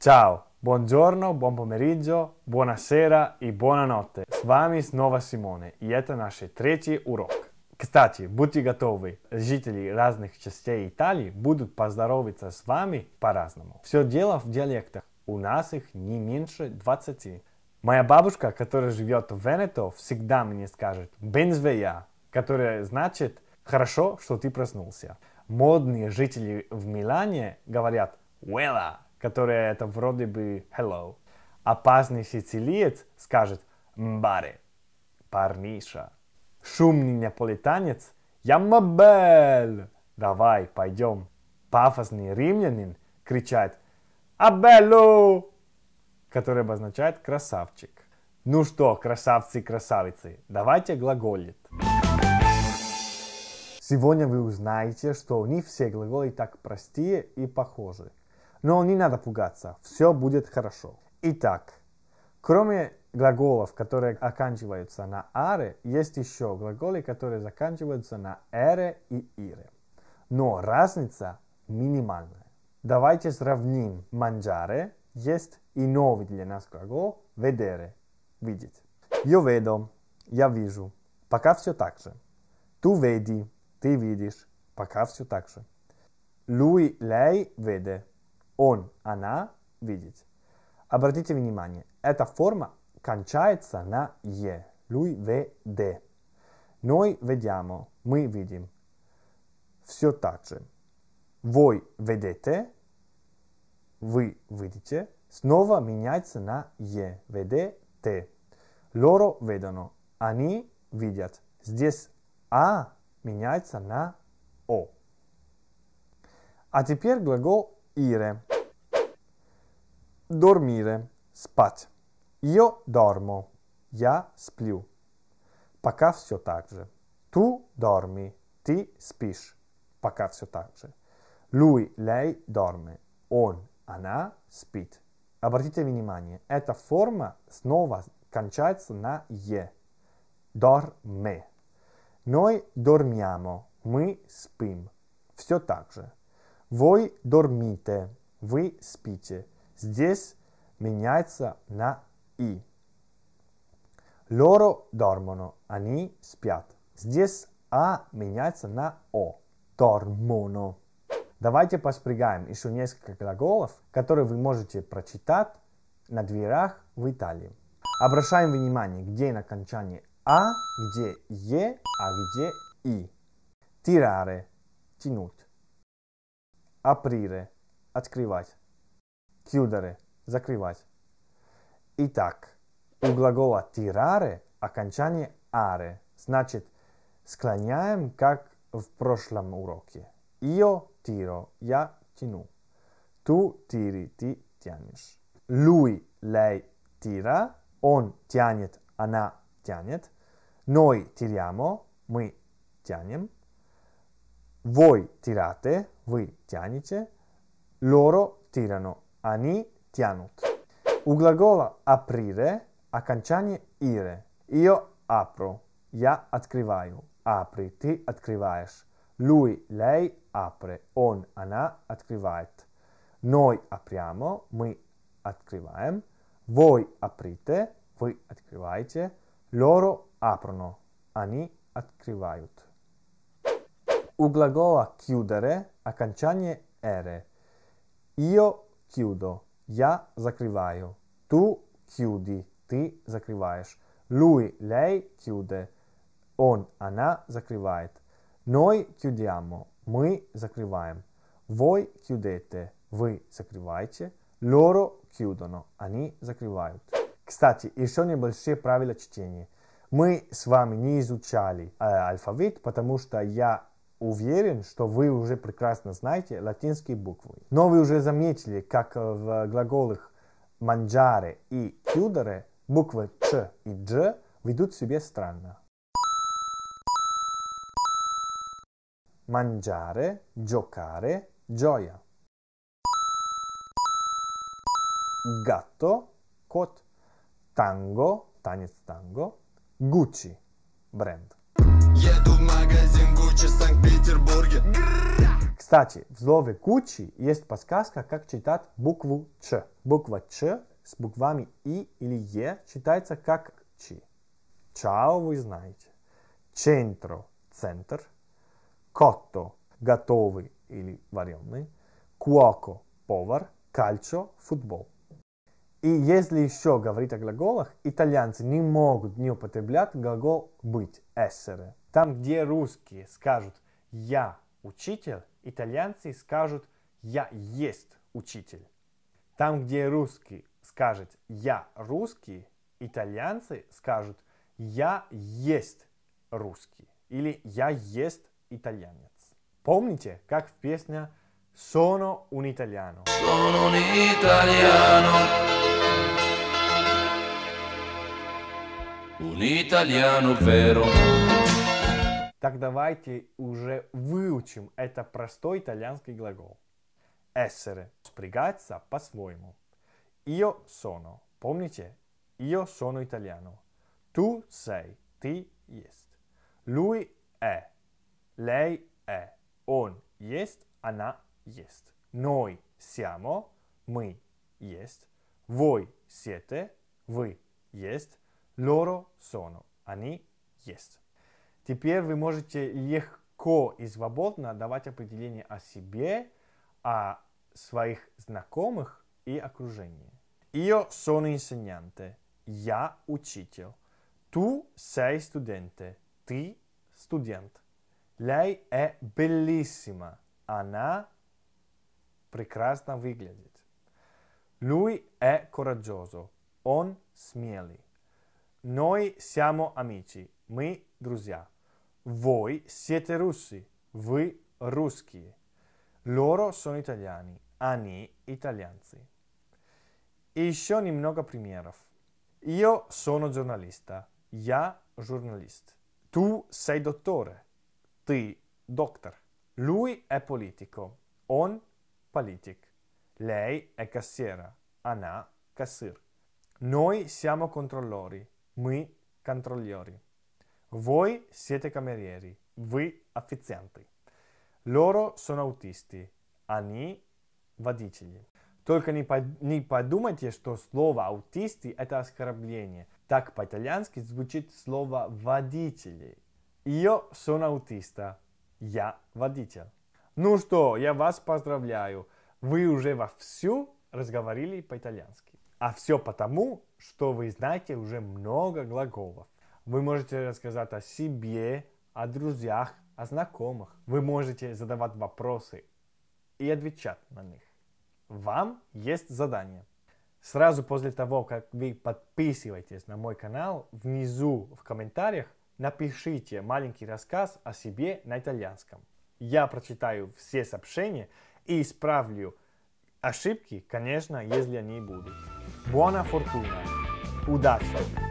Ciao, buongiorno, buon pomeriggio, buonasera и e buonanotte. С вами снова Симоне, и это наш третий урок. Кстати, будьте готовы, жители разных частей Италии будут поздороваться с вами по-разному. Все дело в диалектах, у нас их не меньше 20. Моя бабушка, которая живет в Венето, всегда мне скажет «бензвея», которое значит «хорошо, что ты проснулся». Модные жители в Милане говорят «уэла», которое это вроде бы hello. Опасный сицилиец скажет мбаре, парниша. Шумный неаполитанец ямабель, давай, пойдем. Пафосный римлянин кричает абелу, который обозначает красавчик. Ну что, красавцы и красавицы, давайте глаголит. Сегодня вы узнаете, что не все глаголы так простые и похожи. Но не надо пугаться, все будет хорошо. Итак, кроме глаголов, которые оканчиваются на аре, есть еще глаголы, которые заканчиваются на эре и ире. Но разница минимальная. Давайте сравним манджаре, есть и новый для нас глагол vedere, видеть. Я веду, я вижу, пока все так же. Ту веди, ты видишь, пока все так же. Луи, лей веде он, она видеть. Обратите внимание, эта форма кончается на «е». Lui vede. Noi vediamo, мы видим. Все так же. Voi vedete, вы видите, снова меняется на «е». Vedete. Loro vedono, они видят. Здесь «а» меняется на «о». А теперь глагол ire. Dormire. Спать. Io dormo. Я сплю. Пока все так же. Tu dormi. Ты спишь. Пока все так же. Lui, lei dorme. Он, она спит. Обратите внимание, эта форма снова кончается на «е». Dorme. Noi dormiamo. Мы спим. Все так же. Voi dormite. Вы спите. Здесь меняется на и. Loro dormono. Они спят. Здесь а меняется на о. Dormono. Давайте поспрягаем еще несколько глаголов, которые вы можете прочитать на дверях в Италии. Обращаем внимание, где на окончании а, где е, а где и. Тираре – тянуть. Априре – открывать. кюдере закрывать. Итак, у глагола тираре окончание аре, значит склоняем, как в прошлом уроке. Io tiro, я тяну. tu tiri ты тянешь. Lui, lei tira, он тянет, она тянет. Noi tiriamo, мы тянем. Voi tirate, Вы тянете, loro tirano, они тянут. У глагола aprire окончание ire. Io apro, я открываю, apri, ты открываешь. Lui, lei apre, он, она открывает. Noi apriamo, мы открываем. Voi aprite, вы открываете. Loro aprono, они открывают. У глагола chiudere окончание ere. Io chiudo, я закрываю. Tu chiudi, ты закрываешь. Луи, лей chiude. Он, она закрывает. Ной chiudiamo, мы закрываем. Вой chiudete, вы закрываете. Лоро chiudono, они закрывают. Кстати, еще небольшие правила чтения. Мы с вами не изучали э, алфавит, потому что я уверен, что вы уже прекрасно знаете латинские буквы. Но вы уже заметили, как э, в глаголах манджаре и кюдаре буквы ч и дж ведут себя странно. Манджаре, giocare, gioia. Гатто, кот. Танго, танец танго. Гуччи, бренд магазин Гуччи в Санкт-Петербурге. Кстати, в слове Гуччи есть подсказка, как читать букву Ч. Буква Ч с буквами И или Е читается как Чи. Чао вы знаете. Центро – центр. Котто – готовый или вареный. Куоко – повар. Кальчо – футбол. И если еще говорить о глаголах, итальянцы не могут не употреблять глагол «быть» – «essere». Там, где русские скажут «я учитель», итальянцы скажут «я есть учитель». Там, где русский скажет «я русский», итальянцы скажут «я есть русский» или «я есть итальянец». Помните, как в песне «Sono un italiano». Sono un italiano. un italiano vero. Так давайте уже выучим это простой итальянский глагол. Essere – спрягаться по-своему. Io sono. Помните? Io sono italiano. Tu sei. Ты есть. Lui è. Lei è. Он есть. Она есть. Noi siamo. Мы есть. Voi siete. Вы есть. Loro sono. Они есть. Теперь вы можете легко и свободно давать определение о себе, о своих знакомых и окружении. Io sono insegnante. Я учитель. Tu sei studente. Ты студент. Lei è bellissima. Она прекрасно выглядит. Lui è coraggioso. Он смелый. Noi siamo amici. Мы друзья. Voi siete russi. Вы русские. Loro sono italiani. Они italianzi. Еще немного примеров. Io sono giornalista. Я журналист. Tu sei dottore. Ты doctor. Lui è politico. On politic. Lei è cassiera. Anà cassir. Noi siamo controllori. мы controllori. Вы siete камерьеры. Вы официанты. Лоро сон autisti, они водители. Только не, под, не подумайте, что слово «аутисты» — это оскорбление. Так по-итальянски звучит слово «водители». Io сон аутиста. Я водитель. Ну что, я вас поздравляю. Вы уже вовсю разговорили по-итальянски. А все потому, что вы знаете уже много глаголов. Вы можете рассказать о себе, о друзьях, о знакомых. Вы можете задавать вопросы и отвечать на них. Вам есть задание. Сразу после того, как вы подписываетесь на мой канал, внизу в комментариях напишите маленький рассказ о себе на итальянском. Я прочитаю все сообщения и исправлю ошибки, конечно, если они будут. Buona fortuna. udacity.